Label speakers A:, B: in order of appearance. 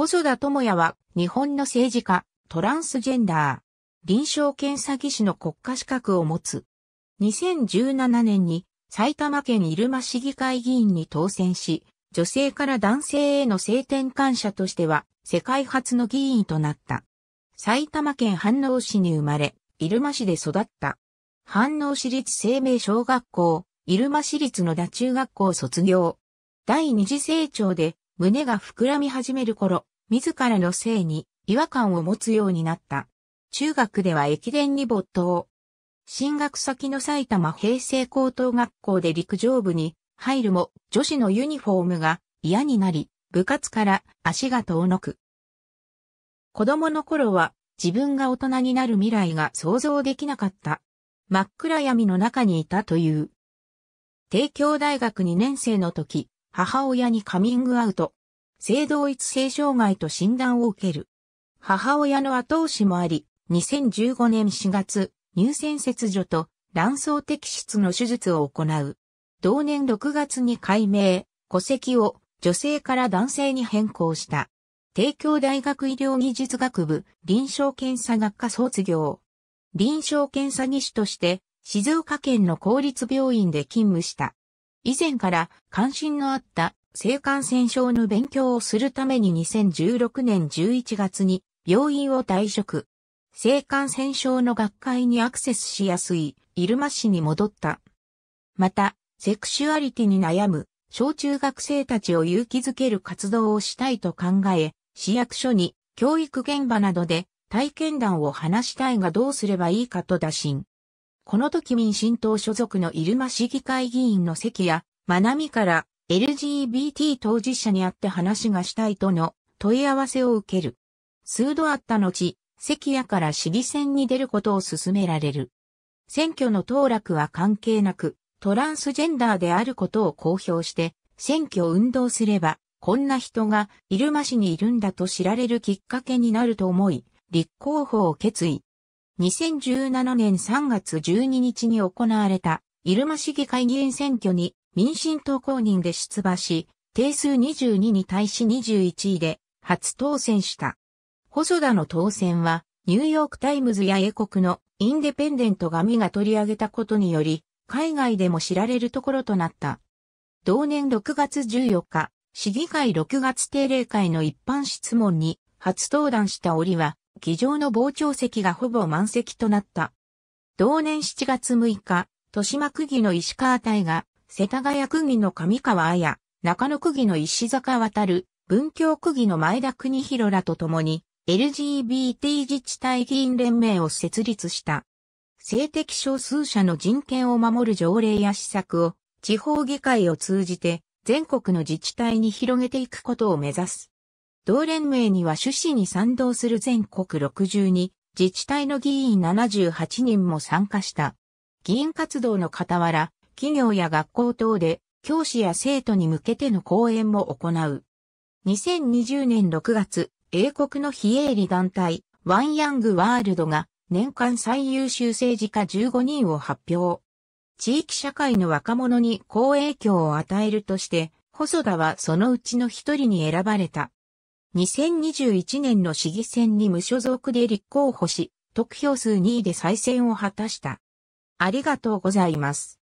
A: 細田智也は日本の政治家、トランスジェンダー、臨床検査技師の国家資格を持つ。2017年に埼玉県入間市議会議員に当選し、女性から男性への性転換者としては世界初の議員となった。埼玉県飯能市に生まれ、入間市で育った。飯能市立生命小学校、入間市立野田中学校卒業。第二次成長で胸が膨らみ始める頃、自らの性に違和感を持つようになった。中学では駅伝に没頭。進学先の埼玉平成高等学校で陸上部に入るも女子のユニフォームが嫌になり、部活から足が遠のく。子供の頃は自分が大人になる未来が想像できなかった。真っ暗闇の中にいたという。帝京大学2年生の時、母親にカミングアウト。性同一性障害と診断を受ける。母親の後押しもあり、2015年4月、乳腺切除と卵巣摘出の手術を行う。同年6月に改名、戸籍を女性から男性に変更した。帝京大学医療技術学部臨床検査学科卒業。臨床検査技師として静岡県の公立病院で勤務した。以前から関心のあった性感染症の勉強をするために2016年11月に病院を退職。性感染症の学会にアクセスしやすい入間市に戻った。また、セクシュアリティに悩む小中学生たちを勇気づける活動をしたいと考え、市役所に教育現場などで体験談を話したいがどうすればいいかと打診。この時民進党所属の入間市議会議員の関谷、学なみから LGBT 当事者に会って話がしたいとの問い合わせを受ける。数度あった後、関谷から市議選に出ることを勧められる。選挙の当落は関係なく、トランスジェンダーであることを公表して、選挙運動すれば、こんな人が入間市にいるんだと知られるきっかけになると思い、立候補を決意。2017年3月12日に行われた、入間市議会議員選挙に民進党公認で出馬し、定数22に対し21位で初当選した。細田の当選は、ニューヨークタイムズや英国のインデペンデント紙が取り上げたことにより、海外でも知られるところとなった。同年6月14日、市議会6月定例会の一般質問に初登壇した折は、議場の傍聴席がほぼ満席となった。同年7月6日、豊島区議の石川隊が世田谷区議の上川綾、中野区議の石坂渡る、文京区議の前田国広らと共に、LGBT 自治体議員連盟を設立した。性的少数者の人権を守る条例や施策を、地方議会を通じて、全国の自治体に広げていくことを目指す。同連盟には趣旨に賛同する全国62自治体の議員78人も参加した。議員活動の傍ら、企業や学校等で教師や生徒に向けての講演も行う。2020年6月、英国の非営利団体、ワンヤングワールドが年間最優秀政治家15人を発表。地域社会の若者に好影響を与えるとして、細田はそのうちの一人に選ばれた。2021年の市議選に無所属で立候補し、得票数2位で再選を果たした。ありがとうございます。